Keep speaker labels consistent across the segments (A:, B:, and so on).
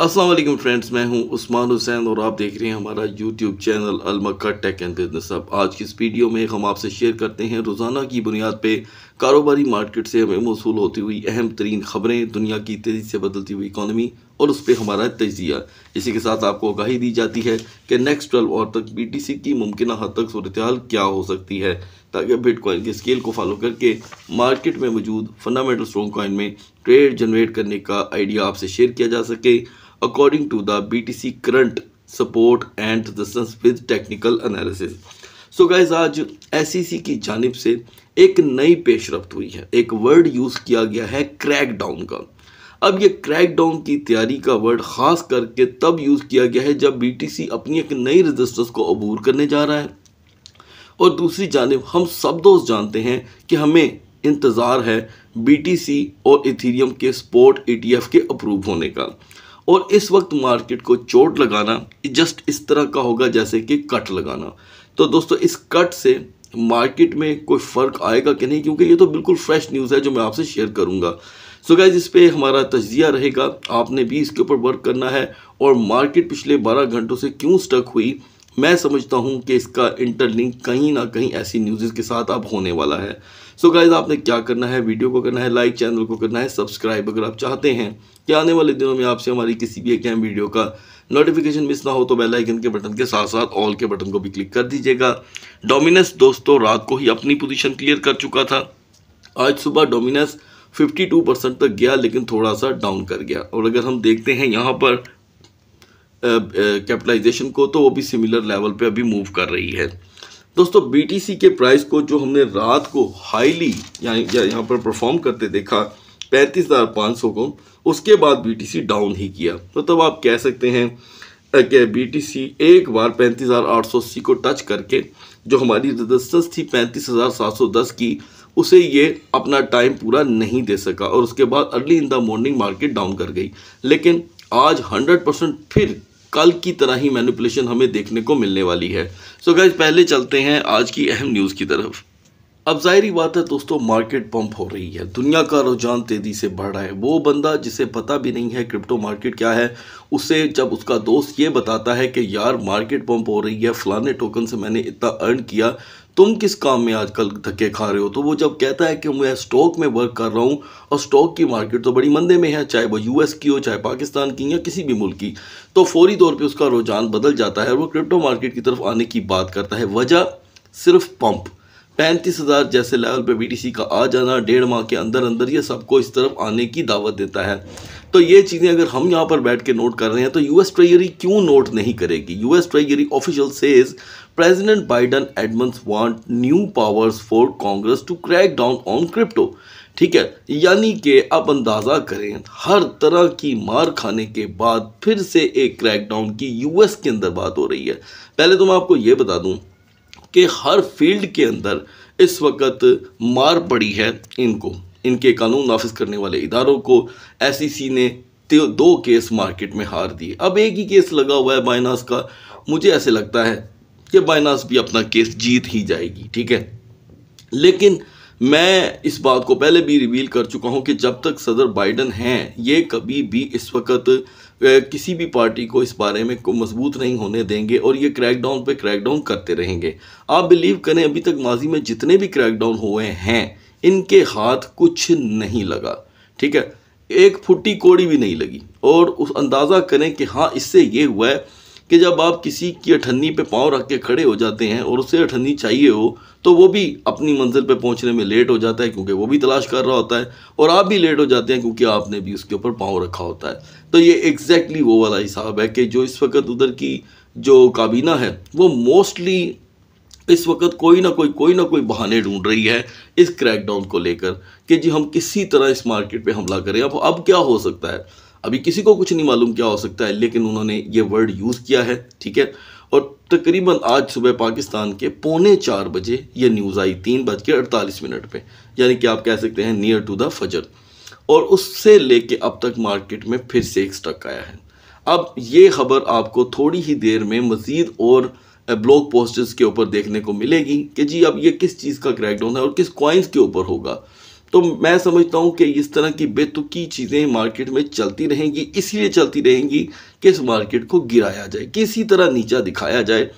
A: Aslam friends मैं हूं उस्मान हुसैन और आप देख रहे हैं हमारा यूट्यूब चैनल अलमक्का टेक एंड बिजनेस अब आज की इस वीडियो में हम आपसे शेयर करते हैं रोज़ाना की बुनियाद पे कारोबारी मार्केट से हमें मौसू होती हुई अहम तरीन खबरें दुनिया की तेज़ी से बदलती हुई इकानमी और उस पर हमारा तजिया इसी के साथ आपको आगाही दी जाती है कि नेक्स्ट ट्वेल्व और तक बी टी सी की मुमकिन हद तक सूरत क्या हो सकती है ताकि बिटकॉइन के स्केल को फॉलो करके मार्केट में मौजूद फंडामेंटल स्ट्रॉन्ग कॉइन में ट्रेड जनरेट करने का आइडिया आपसे शेयर किया जा सके according to the B T C current support and with technical analysis so guys आज एस e की जानब से एक नई पेशरफ हुई है एक वर्ड यूज़ किया गया है क्रैक डाउन का अब ये क्रैक डाउन की तैयारी का वर्ड ख़ास करके तब यूज़ किया गया है जब बीटीसी अपनी एक नई रजिस्टर्स को अबूर करने जा रहा है और दूसरी जानब हम सब दोस्त जानते हैं कि हमें इंतज़ार है बीटीसी और इथीरियम के स्पोर्ट ईटीएफ e के अप्रूव होने का और इस वक्त मार्केट को चोट लगाना जस्ट इस तरह का होगा जैसे कि कट लगाना तो दोस्तों इस कट से मार्केट में कोई फ़र्क आएगा कि नहीं क्योंकि ये तो बिल्कुल फ्रेश न्यूज़ है जो मैं आपसे शेयर करूँगा सो गैज़ इस पर हमारा तजिया रहेगा आपने भी इसके ऊपर वर्क करना है और मार्केट पिछले 12 घंटों से क्यों स्टक हुई मैं समझता हूँ कि इसका इंटरलिंक कहीं ना कहीं ऐसी न्यूज़ के साथ अब होने वाला है सो so गाइज आपने क्या करना है वीडियो को करना है लाइक चैनल को करना है सब्सक्राइब अगर आप चाहते हैं कि आने वाले दिनों में आपसे हमारी किसी भी एक अहम वीडियो का नोटिफिकेशन मिस ना हो तो बेल आइकन के बटन के साथ साथ ऑल के बटन को भी क्लिक कर दीजिएगा डोमिनस दोस्तों रात को ही अपनी पोजीशन क्लियर कर चुका था आज सुबह डोमिनस 52 परसेंट तक गया लेकिन थोड़ा सा डाउन कर गया और अगर हम देखते हैं यहाँ पर कैपिटलाइजेशन को तो वो भी सिमिलर लेवल पर अभी मूव कर रही है दोस्तों बी के प्राइस को जो हमने रात को हाईली यहाँ पर परफॉर्म करते देखा पैंतीस हज़ार पाँच सौ को उसके बाद बीटीसी डाउन ही किया तो तब आप कह सकते हैं कि बीटीसी एक बार पैंतीस हज़ार आठ सौ अस्सी को टच करके जो हमारी रजिस्टेंस थी पैंतीस हज़ार सात सौ दस की उसे ये अपना टाइम पूरा नहीं दे सका और उसके बाद early in the morning market down कर गई लेकिन आज हंड्रेड परसेंट फिर कल की तरह ही मैनिपुलेशन हमें देखने को मिलने वाली है सो so गैज पहले चलते हैं आज की अहम न्यूज़ की तरफ अब जाहरी बात है दोस्तों मार्केट पंप हो रही है दुनिया का रुझान तेज़ी से बढ़ रहा है वो बंदा जिसे पता भी नहीं है क्रिप्टो मार्केट क्या है उसे जब उसका दोस्त ये बताता है कि यार मार्केट पंप हो रही है फलाने टोकन से मैंने इतना अर्न किया तुम किस काम में आजकल धक्के खा रहे हो तो वो जब कहता है कि मैं स्टॉक में वर्क कर रहा हूँ और स्टॉक की मार्केट तो बड़ी मंदे में है चाहे वो यूएस की हो चाहे पाकिस्तान की या किसी भी मुल्क की तो फौरी तौर पर उसका रुझान बदल जाता है और वो क्रिप्टो मार्केट की तरफ आने की बात करता है वजह सिर्फ पंप पैंतीस हज़ार जैसे लेवल पे बीटीसी का आ जाना डेढ़ माह के अंदर अंदर ये सबको इस तरफ आने की दावत देता है तो ये चीज़ें अगर हम यहाँ पर बैठ के नोट कर रहे हैं तो यूएस ट्रेजरी क्यों नोट नहीं करेगी US treasury official says president Biden admins want new powers for Congress to crack down on crypto ठीक है यानी कि आप अंदाज़ा करें हर तरह की मार खाने के बाद फिर से एक क्रैकडाउन की यूएस के अंदर बात हो रही है पहले तो मैं आपको ये बता दूं के हर फील्ड के अंदर इस वक्त मार पड़ी है इनको इनके कानून नाफिज करने वाले इदारों को एस e ने दो केस मार्केट में हार दिए अब एक ही केस लगा हुआ है बाइनास का मुझे ऐसे लगता है कि बाइनास भी अपना केस जीत ही जाएगी ठीक है लेकिन मैं इस बात को पहले भी रिवील कर चुका हूं कि जब तक सदर बाइडन हैं ये कभी भी इस वक्त किसी भी पार्टी को इस बारे में को मजबूत नहीं होने देंगे और ये क्रैकडाउन पे क्रैकडाउन करते रहेंगे आप बिलीव करें अभी तक माजी में जितने भी क्रैकडाउन हुए हैं इनके हाथ कुछ नहीं लगा ठीक है एक फुटी कोड़ी भी नहीं लगी और उस अंदाज़ा करें कि हाँ इससे ये हुआ है कि जब आप किसी की अठन्नी पे पाँव रख के खड़े हो जाते हैं और उसे अठन्नी चाहिए हो तो वो भी अपनी मंजिल पे पहुंचने में लेट हो जाता है क्योंकि वो भी तलाश कर रहा होता है और आप भी लेट हो जाते हैं क्योंकि आपने भी उसके ऊपर पाँव रखा होता है तो ये एग्जैक्टली वो वाला हिसाब है कि जो इस वक्त उधर की जो काबीना है वो मोस्टली इस वक्त कोई ना कोई कोई ना कोई बहाने ढूंढ रही है इस क्रैकडाउन को लेकर कि जी हम किसी तरह इस मार्केट पे हमला करें अब अब क्या हो सकता है अभी किसी को कुछ नहीं मालूम क्या हो सकता है लेकिन उन्होंने ये वर्ड यूज़ किया है ठीक है और तकरीबन आज सुबह पाकिस्तान के पौने चार बजे ये न्यूज़ आई तीन बज के अड़तालीस मिनट पर यानी कि आप कह सकते हैं नियर टू द फजर और उससे लेके अब तक मार्केट में फिर से एक स्टक आया है अब ये खबर आपको थोड़ी ही देर में मज़ीद और ब्लॉग पोस्टर्स के ऊपर देखने को मिलेगी कि जी अब ये किस चीज़ का क्रैकडाउन है और किस क्वाइंस के ऊपर होगा तो मैं समझता हूँ कि इस तरह की बेतुकी चीज़ें मार्केट में चलती रहेंगी इसलिए चलती रहेंगी कि इस मार्केट को गिराया जाए किसी तरह नीचा दिखाया जाए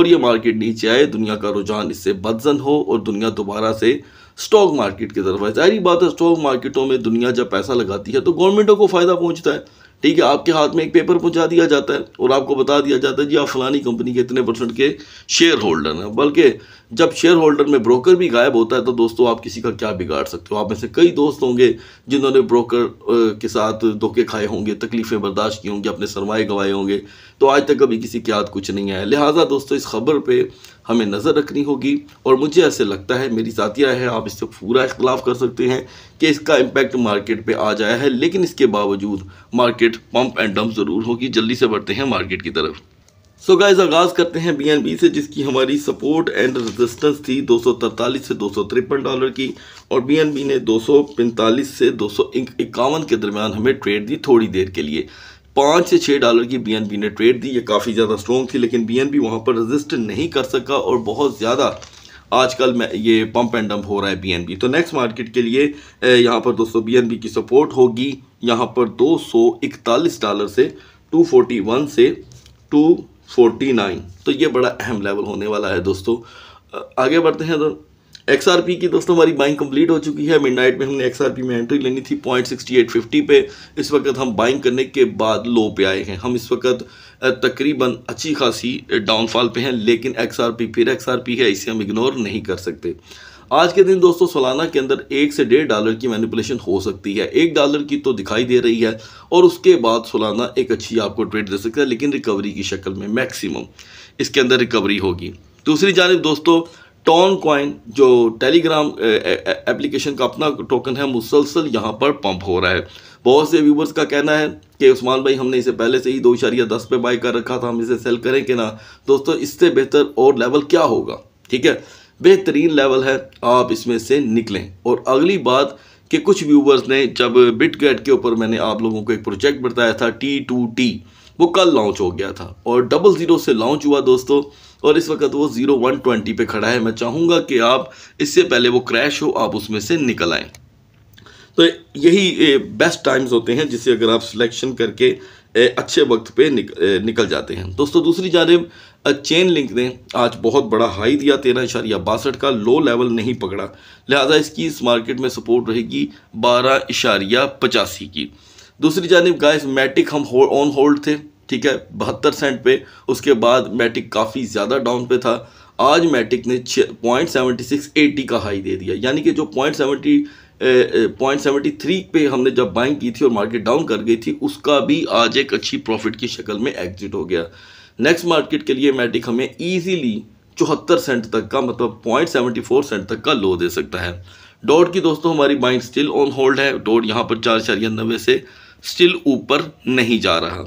A: और ये मार्केट नीचे आए दुनिया का रुझान इससे बदजन हो और दुनिया दोबारा से स्टॉक मार्केट की तरफ है जाहिर बात है स्टॉक मार्केटों में दुनिया जब पैसा लगाती है तो गवर्नमेंटों को फ़ायदा पहुँचता है ठीक है आपके हाथ में एक पेपर पहुंचा दिया जाता है और आपको बता दिया जाता है जी आप फलानी कंपनी के इतने परसेंट के शेयर होल्डर हैं बल्कि जब शेयर होल्डर में ब्रोकर भी गायब होता है तो दोस्तों आप किसी का क्या बिगाड़ सकते हो आप में से कई दोस्त होंगे जिन्होंने ब्रोकर के साथ धोखे खाए होंगे तकलीफ़ें बर्दाश्त की होंगी अपने सरमाए गंवाए होंगे तो आज तक कभी किसी के याद कुछ नहीं आया लिहाजा दोस्तों इस खबर पर हमें नज़र रखनी होगी और मुझे ऐसे लगता है मेरी साथिया है आप इससे पूरा इख्तलाफ कर सकते हैं कि इसका इम्पेक्ट मार्केट पर आ जाया है लेकिन इसके बावजूद मार्केट पम्प एंड डम्प ज़रूर होगी जल्दी से बढ़ते हैं मार्केट की तरफ सो गाइज आगाज करते हैं बीएनबी से जिसकी हमारी सपोर्ट एंड रेजिस्टेंस थी 243 से दो डॉलर की और बीएनबी ने 245 से दो के दरमियान हमें ट्रेड दी थोड़ी देर के लिए पाँच से छः डॉलर की बीएनबी ने ट्रेड दी ये काफ़ी ज़्यादा स्ट्रॉन्ग थी लेकिन बीएनबी वहाँ पर रजिस्ट नहीं कर सका और बहुत ज़्यादा आजकल मैं ये पम्प एंड डम्प हो रहा है बीएनबी तो नेक्स्ट मार्केट के लिए यहाँ पर दोस्तों बीएनबी की सपोर्ट होगी यहाँ पर 241 डॉलर से 241 से टू फोर्टी नाइन तो ये बड़ा अहम लेवल होने वाला है दोस्तों आगे बढ़ते हैं तो एक्स आर पी की दोस्तों हमारी बाइंग कंप्लीट हो चुकी है मिड नाइट में हमने एक्स आर पी में एंट्री लेनी थी पॉइंट सिक्सटी एट फिफ्टी पे इस वक्त हम बाइंग करने के बाद लो पे आए हैं हम इस वक्त तकरीबन अच्छी खासी डाउनफॉल पे हैं लेकिन एक्स आर पी फिर एक्स आर पी है इसे हम इग्नोर नहीं कर सकते आज के दिन दोस्तों सोलाना के अंदर एक से डेढ़ डॉलर की मैनिपुलेशन हो सकती है एक डॉलर की तो दिखाई दे रही है और उसके बाद सोलाना एक अच्छी आपको ट्रेड दे सकता है लेकिन रिकवरी की शक्ल में मैक्सिमम इसके अंदर रिकवरी होगी दूसरी जानब दोस्तों टॉन कॉइन जो टेलीग्राम एप्लीकेशन का अपना टोकन है मुसलसल यहाँ पर पंप हो रहा है बहुत से व्यूवर्स का कहना है कि उस्मान भाई हमने इसे पहले से ही दो इशारिया दस पे बाई कर रखा था हम इसे सेल करें कि ना दोस्तों इससे बेहतर और लेवल क्या होगा ठीक है बेहतरीन लेवल है आप इसमें से निकलें और अगली बात कि कुछ व्यूवर्स ने जब बिटगेट के ऊपर मैंने आप लोगों को एक प्रोजेक्ट बताया था टी टू टी वो कल लॉन्च हो गया था और डबल ज़ीरो से लॉन्च हुआ दोस्तों और इस वक्त वो ज़ीरो वन ट्वेंटी पर खड़ा है मैं चाहूँगा कि आप इससे पहले वो क्रैश हो आप उसमें से निकल आएँ तो यही बेस्ट टाइम्स होते हैं जिसे अगर आप सिलेक्शन करके अच्छे वक्त पे निक, निकल जाते हैं दोस्तों दूसरी जानब चेन लिंक ने आज बहुत बड़ा हाई दिया तेरह इशारिया बासठ का लो लेवल नहीं पकड़ा लिहाजा इसकी इस मार्केट में सपोर्ट रहेगी बारह इशारिया पचासी की दूसरी जानब गाइस मैटिक हम हो, ऑन होल्ड थे ठीक है बहत्तर सेंट पे उसके बाद मैटिक काफ़ी ज़्यादा डाउन पे था आज मैटिक ने पॉइंट सेवेंटी सिक्स एटी का हाई दे दिया यानी कि जो point seventy point seventy three पे हमने जब बाइंग की थी और मार्केट डाउन कर गई थी उसका भी आज एक अच्छी प्रॉफिट की शक्ल में एग्जिट हो गया नेक्स्ट मार्केट के लिए मैटिक हमें ईजीली चौहत्तर सेंट तक का मतलब पॉइंट सेवेंटी फोर सेंट तक का लो दे सकता है डॉट की दोस्तों हमारी बाइंग स्टिल ऑन होल्ड है डॉट यहाँ पर चार चारिया नब्बे से स्टिल ऊपर नहीं जा रहा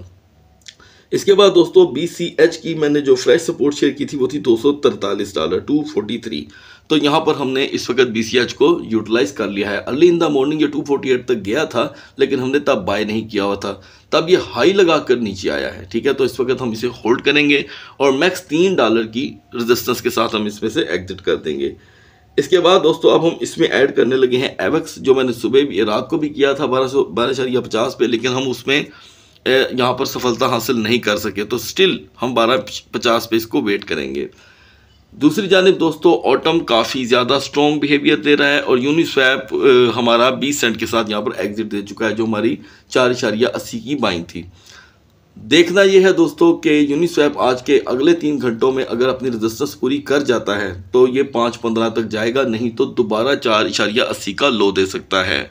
A: इसके बाद दोस्तों बी सी एच की मैंने जो फ्रेश सपोर्ट शेयर की थी वो थी दो सौ तरतालीस डॉलर टू फोर्टी थ्री तो यहाँ पर हमने इस वक्त बी को यूटिलाइज़ कर लिया है अर्ली इन द मॉर्निंग ये 248 तक गया था लेकिन हमने तब बाय नहीं किया हुआ था तब ये हाई लगा कर नीचे आया है ठीक है तो इस वक्त हम इसे होल्ड करेंगे और मैक्स तीन डॉलर की रजिस्टेंस के साथ हम इसमें से एग्जिट कर देंगे इसके बाद दोस्तों अब हम इसमें ऐड करने लगे हैं एवक्स जो मैंने सुबह भी रात को भी किया था बारह सौ बारह पचास पे लेकिन हम उसमें यहाँ पर सफलता हासिल नहीं कर सके तो स्टिल हम बारह पचास पे इसको वेट करेंगे दूसरी जानब दोस्तों ऑटम काफ़ी ज़्यादा स्ट्रॉन्ग बिहेवियर दे रहा है और यूनिस्वैप हमारा 20 सेंट के साथ यहाँ पर एग्जिट दे चुका है जो हमारी चार इशारिया अस्सी की बाइंग थी देखना यह है दोस्तों कि यूनिस्वैप आज के अगले तीन घंटों में अगर अपनी रजिस्टेंस पूरी कर जाता है तो ये पाँच पंद्रह तक जाएगा नहीं तो दोबारा चार अस्सी का लो दे सकता है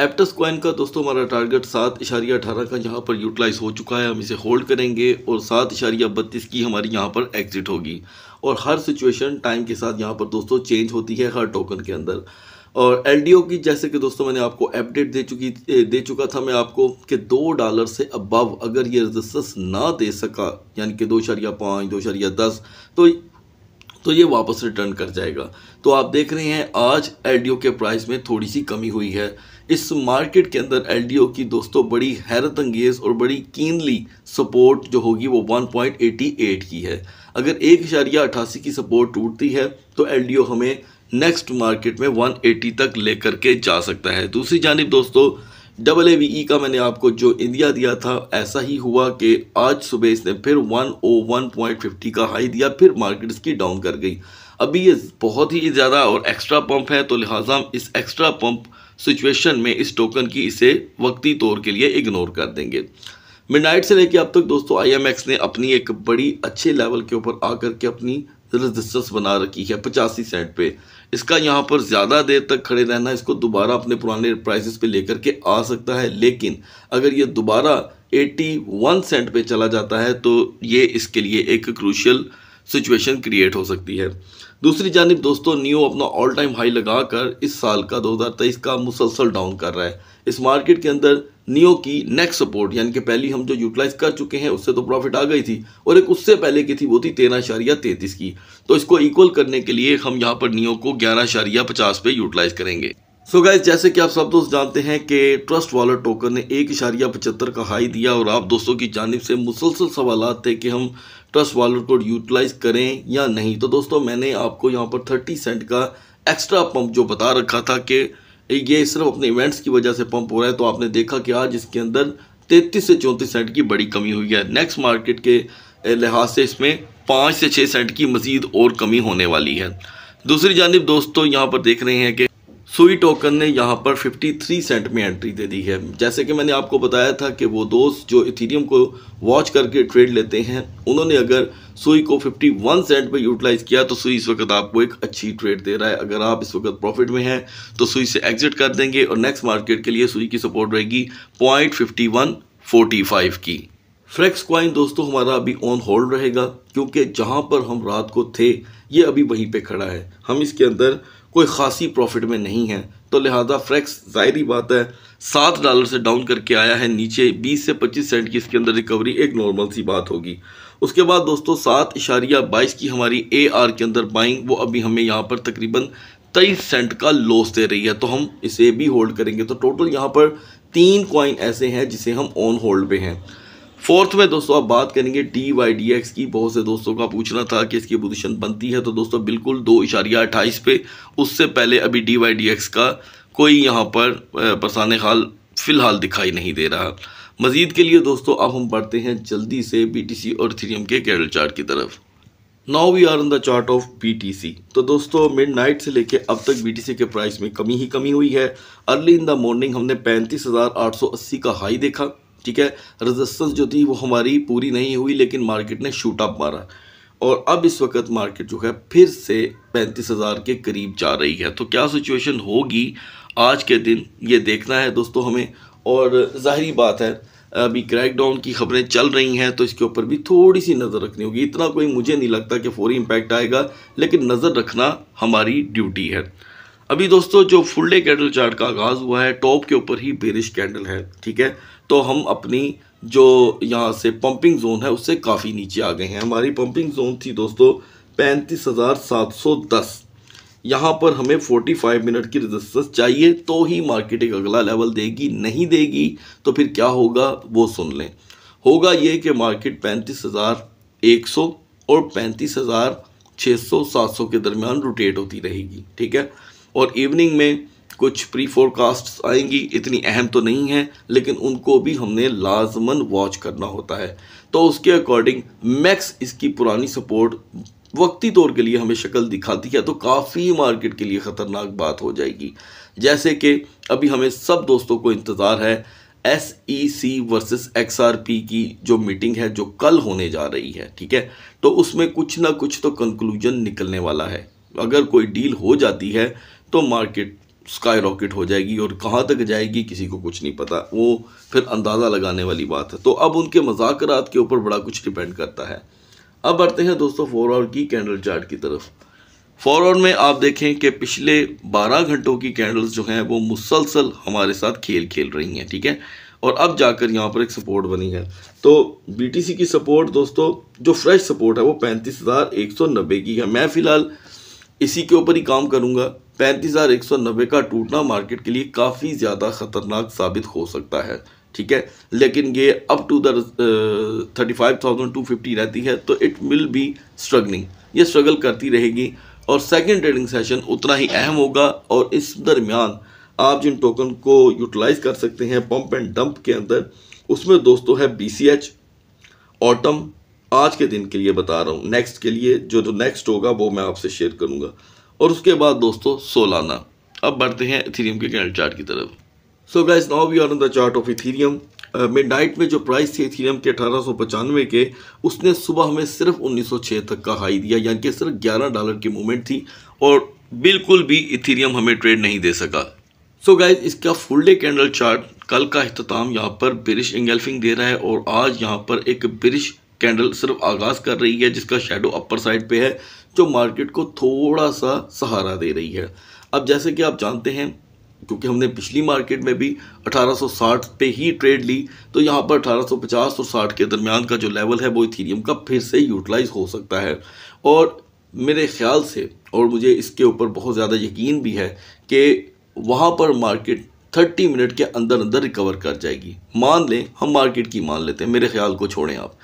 A: एप्टस कॉइन का दोस्तों हमारा टारगेट सात इशारिया अठारह का यहाँ पर यूटिलाइज हो चुका है हम इसे होल्ड करेंगे और सात इशारिया बत्तीस की हमारी यहाँ पर एग्जिट होगी और हर सिचुएशन टाइम के साथ यहाँ पर दोस्तों चेंज होती है हर टोकन के अंदर और एल की जैसे कि दोस्तों मैंने आपको अपडेट दे चुकी दे चुका था मैं आपको कि दो डॉलर से अबव अगर ये रजिस्टेंस ना दे सका यानी कि दो शरिया पाँच दो शरिया दस तो तो ये वापस रिटर्न कर जाएगा तो आप देख रहे हैं आज एल के प्राइस में थोड़ी सी कमी हुई है इस मार्केट के अंदर एल की दोस्तों बड़ी हैरत अंगेज़ और बड़ी कीनली सपोर्ट जो होगी वो 1.88 की है अगर एक इशारिया अठासी की सपोर्ट टूटती है तो एल हमें नेक्स्ट मार्केट में 180 तक लेकर के जा सकता है दूसरी जानब दोस्तों डबल ए वी ई का मैंने आपको जो इंडिया दिया था ऐसा ही हुआ कि आज सुबह इसने फिर 101.50 का हाई दिया फिर मार्केट इसकी डाउन कर गई अभी ये बहुत ही ज़्यादा और एक्स्ट्रा पंप है तो लिहाजा इस एक्स्ट्रा पंप सिचुएशन में इस टोकन की इसे वक्ती तौर के लिए इग्नोर कर देंगे मिडनाइट से लेकर अब तक दोस्तों आईएमएक्स ने अपनी एक बड़ी अच्छे लेवल के ऊपर आकर के अपनी रजिस्टेंस बना रखी है पचासी सेंट पे इसका यहाँ पर ज़्यादा देर तक खड़े रहना इसको दोबारा अपने पुराने प्राइसेस पे लेकर के आ सकता है लेकिन अगर ये दोबारा 81 सेंट पे चला जाता है तो ये इसके लिए एक क्रूशल सिचुएशन क्रिएट हो सकती है दूसरी जानब दोस्तों न्यू अपना ऑल टाइम हाई लगाकर इस साल का 2023 का मुसलसल डाउन कर रहा है इस मार्केट के अंदर नियो की नेक्स्ट सपोर्ट यानी कि पहली हम जो यूटिलाइज कर चुके हैं उससे तो प्रॉफिट आ गई थी और एक उससे पहले की थी वो थी तेरह इशारिया तैंतीस की तो इसको इक्वल करने के लिए हम यहाँ पर नियो को ग्यारह इशारिया पचास पे यूटिलाइज करेंगे सो so गाइज जैसे कि आप सब दोस्त जानते हैं कि ट्रस्ट वॉलेट टोकन ने एक इशारिया पचहत्तर का हाई दिया और आप दोस्तों की जानब से मुसलसल सवाल थे कि हम ट्रस्ट वॉलेट को यूटिलाइज़ करें या नहीं तो दोस्तों मैंने आपको यहाँ पर थर्टी सेंट का एक्स्ट्रा पंप जो बता रखा था कि ये सिर्फ अपने इवेंट्स की वजह से पंप हो रहा है तो आपने देखा कि आज इसके अंदर तैंतीस से चौंतीस सेंट की बड़ी कमी हुई है नेक्स्ट मार्केट के लिहाज से इसमें पाँच से छः सेंट की मज़ीद और कमी होने वाली है दूसरी जानब दोस्तों यहाँ पर देख रहे हैं कि सुई टोकन ने यहाँ पर 53 सेंट में एंट्री दे दी है जैसे कि मैंने आपको बताया था कि वो दोस्त जो इथीरियम को वॉच करके ट्रेड लेते हैं उन्होंने अगर सुई को 51 सेंट पे यूटिलाइज़ किया तो सुई इस वक्त आपको एक अच्छी ट्रेड दे रहा है अगर आप इस वक्त प्रॉफिट में हैं तो सुई से एग्जिट कर देंगे और नेक्स्ट मार्केट के लिए सुई की सपोर्ट रहेगी पॉइंट की फ्रेक्स क्वाइन दोस्तों हमारा अभी ऑन होल्ड रहेगा क्योंकि जहाँ पर हम रात को थे ये अभी वहीं पर खड़ा है हम इसके अंदर कोई ख़ासी प्रॉफिट में नहीं है तो लिहाजा फ्रैक्स ज़ाहरी बात है सात डॉलर से डाउन करके आया है नीचे बीस से पच्चीस सेंट की इसके अंदर रिकवरी एक नॉर्मल सी बात होगी उसके बाद दोस्तों सात इशारिया बाईस की हमारी ए आर के अंदर बाइंग वो अभी हमें यहाँ पर तकरीबन तेईस सेंट का लॉस दे रही है तो हम इसे भी होल्ड करेंगे तो टोटल यहाँ पर तीन कॉइन ऐसे हैं जिसे हम ऑन होल्ड पे हैं फोर्थ में दोस्तों आप बात करेंगे डी वाई डी एक्स की बहुत से दोस्तों का पूछना था कि इसकी पोजिशन बनती है तो दोस्तों बिल्कुल दो इशारिया अट्ठाईस पे उससे पहले अभी डी वाई डी एक्स का कोई यहाँ पर परसान हाल फ़िलहाल दिखाई नहीं दे रहा मज़ीद के लिए दोस्तों अब हम बढ़ते हैं जल्दी से बी और थीरियम के कैरल चार्ट की तरफ now we are in the chart of C तो दोस्तों मिड नाइट से लेके अब तक सी के प्राइस में कमी ही कमी हुई है अर्ली इन द मॉर्निंग हमने पैंतीस हज़ार आठ सौ अस्सी का हाई देखा ठीक है रजिस्टेंस जो थी वो हमारी पूरी नहीं हुई लेकिन मार्केट ने शूट अप मारा और अब इस वक्त मार्केट जो है फिर से पैंतीस हज़ार के करीब जा रही है तो क्या सिचुएशन होगी आज के दिन ये देखना है दोस्तों हमें और ज़ाहरी बात है अभी क्रैकडाउन की खबरें चल रही हैं तो इसके ऊपर भी थोड़ी सी नज़र रखनी होगी इतना कोई मुझे नहीं लगता कि फौरी इम्पैक्ट आएगा लेकिन नज़र रखना हमारी ड्यूटी है अभी दोस्तों जो फुल डे कैंडल चार्ट का आगाज़ हुआ है टॉप के ऊपर ही बेरिश कैंडल है ठीक है तो हम अपनी जो यहाँ से पंपिंग जोन है उससे काफ़ी नीचे आ गए हैं हमारी पंपिंग जोन थी दोस्तों पैंतीस हज़ार सात सौ दस यहाँ पर हमें फोर्टी फाइव मिनट की रजिस्टेंस चाहिए तो ही मार्केट एक अगला लेवल देगी नहीं देगी तो फिर क्या होगा वो सुन लें होगा ये कि मार्केट पैंतीस हज़ार एक सौ और पैंतीस हज़ार छः सौ सात सौ के दरमियान रोटेट होती रहेगी ठीक है और इवनिंग में कुछ प्री फोरकास्ट आएंगी इतनी अहम तो नहीं है लेकिन उनको भी हमने लाजमन वॉच करना होता है तो उसके अकॉर्डिंग मैक्स इसकी पुरानी सपोर्ट वक्ती तौर के लिए हमें शक्ल दिखाती है तो काफ़ी मार्केट के लिए ख़तरनाक बात हो जाएगी जैसे कि अभी हमें सब दोस्तों को इंतज़ार है S E C versus X R P की जो मीटिंग है जो कल होने जा रही है ठीक है तो उसमें कुछ ना कुछ तो कंक्लूजन निकलने वाला है अगर कोई डील हो जाती है तो मार्केट स्काई रॉकेट हो जाएगी और कहाँ तक जाएगी किसी को कुछ नहीं पता वो फिर अंदाज़ा लगाने वाली बात है तो अब उनके मजाकरात के ऊपर बड़ा कुछ डिपेंड करता है अब बढ़ते हैं दोस्तों फोर आवर की कैंडल चार्ट की तरफ फोर आवर में आप देखें कि पिछले 12 घंटों की कैंडल्स जो हैं वो मुसलसल हमारे साथ खेल खेल रही हैं ठीक है और अब जाकर यहाँ पर एक सपोर्ट बनी है तो बी की सपोर्ट दोस्तों जो फ्रेश सपोर्ट है वो पैंतीस हज़ार एक सौ नब्बे की है मैं फ़िलहाल इसी के ऊपर ही काम करूँगा पैंतीस हज़ार एक सौ नब्बे का टूटना मार्केट के लिए काफ़ी ज़्यादा ख़तरनाक साबित हो सकता है ठीक है लेकिन ये up to the thirty five thousand two fifty रहती है तो इट विल बी स्ट्रगलिंग ये स्ट्रगल करती रहेगी और सेकेंड ट्रेडिंग सेशन उतना ही अहम होगा और इस दरमियान आप जिन टोकन को यूटिलाइज कर सकते हैं पम्प एंड डंप के अंदर उसमें दोस्तों है बी सी एच ऑटम आज के दिन के लिए बता रहा हूँ नेक्स्ट के लिए जो जो तो नेक्स्ट होगा वो मैं आपसे शेयर करूँगा और उसके बाद दोस्तों सोलाना अब बढ़ते हैं इथीरियम के कैंडल चार्ट की तरफ so guys now we are on the chart of Ethereum midnight में जो प्राइस थी इथीरियम के अठारह के उसने सुबह हमें सिर्फ 1906 तक का हाई दिया यानी कि सिर्फ 11 डॉलर की मूवमेंट थी और बिल्कुल भी इथीरियम हमें ट्रेड नहीं दे सका सो so गाइज इसका फुल डे कैंडल चार्ट कल का अख्ताम यहाँ पर ब्रिश एंगल्फिंग दे रहा है और आज यहाँ पर एक ब्रिश कैंडल सिर्फ आगाज़ कर रही है जिसका शेडो अपर साइड पे है जो मार्केट को थोड़ा सा सहारा दे रही है अब जैसे कि आप जानते हैं क्योंकि हमने पिछली मार्केट में भी 1860 पे ही ट्रेड ली तो यहाँ पर 1850 और 60 के दरमियान का जो लेवल है वो इथीरियम का फिर से यूटिलाइज हो सकता है और मेरे ख्याल से और मुझे इसके ऊपर बहुत ज़्यादा यकीन भी है कि वहाँ पर मार्केट 30 मिनट के अंदर अंदर रिकवर कर जाएगी मान लें हम मार्केट की मान लेते हैं मेरे ख्याल को छोड़ें आप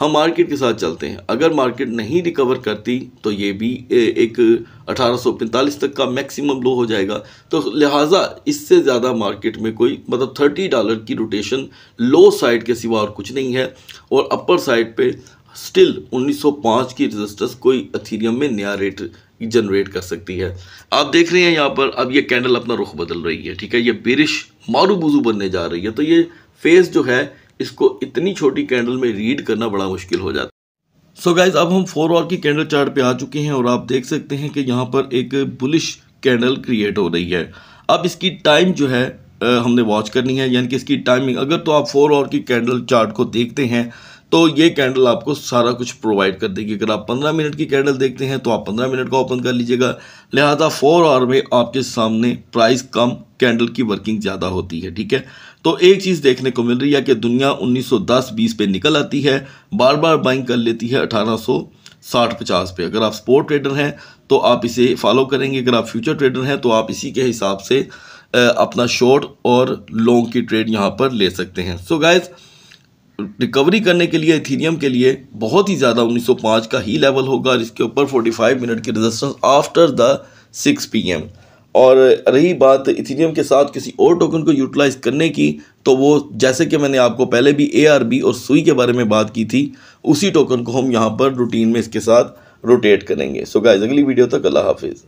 A: हम मार्केट के साथ चलते हैं अगर मार्केट नहीं रिकवर करती तो ये भी एक 1845 तक का मैक्सिमम लो हो जाएगा तो लिहाजा इससे ज़्यादा मार्केट में कोई मतलब 30 डॉलर की रोटेशन लो साइड के सिवा और कुछ नहीं है और अपर साइड पे स्टिल 1905 की रजिस्टर्स कोई अथीरियम में नया रेट जनरेट कर सकती है आप देख रहे हैं यहाँ पर अब ये कैंडल अपना रुख बदल रही है ठीक है ये बिरिश मारू बनने जा रही है तो ये फेज़ जो है इसको इतनी छोटी कैंडल में रीड करना बड़ा मुश्किल हो जाता है सो गाइज अब हम फोर और की कैंडल चार्ट पे आ चुके हैं और आप देख सकते हैं कि यहाँ पर एक बुलिश कैंडल क्रिएट हो रही है अब इसकी टाइम जो है हमने वॉच करनी है यानी कि इसकी टाइमिंग अगर तो आप फोर आवर की कैंडल चार्ट को देखते हैं तो ये कैंडल आपको सारा कुछ प्रोवाइड कर देगी अगर आप 15 मिनट की कैंडल देखते हैं तो आप 15 मिनट का ओपन कर लीजिएगा लिहाजा फोर आवर में आपके सामने प्राइस कम कैंडल की वर्किंग ज़्यादा होती है ठीक है तो एक चीज़ देखने को मिल रही है कि दुनिया 1910-20 पे निकल आती है बार बार बाइंग कर लेती है अठारह साठ पचास पे अगर आप स्पोर्ट ट्रेडर हैं तो आप इसे फॉलो करेंगे अगर आप फ्यूचर ट्रेडर हैं तो आप इसी के हिसाब से अपना शॉर्ट और लॉन्ग की ट्रेड यहाँ पर ले सकते हैं सो so गाइज़ रिकवरी करने के लिए इथीरियम के लिए बहुत ही ज़्यादा 1905 का ही लेवल होगा और इसके ऊपर 45 मिनट की रेजिस्टेंस आफ्टर द 6 पीएम और रही बात इथीरियम के साथ किसी और टोकन को यूटिलाइज़ करने की तो वो जैसे कि मैंने आपको पहले भी ए और सुई के बारे में बात की थी उसी टोकन को हम यहाँ पर रूटीन में इसके साथ रोटेट करेंगे सो गाइज अगली वीडियो तक अल्लाह हाफिज़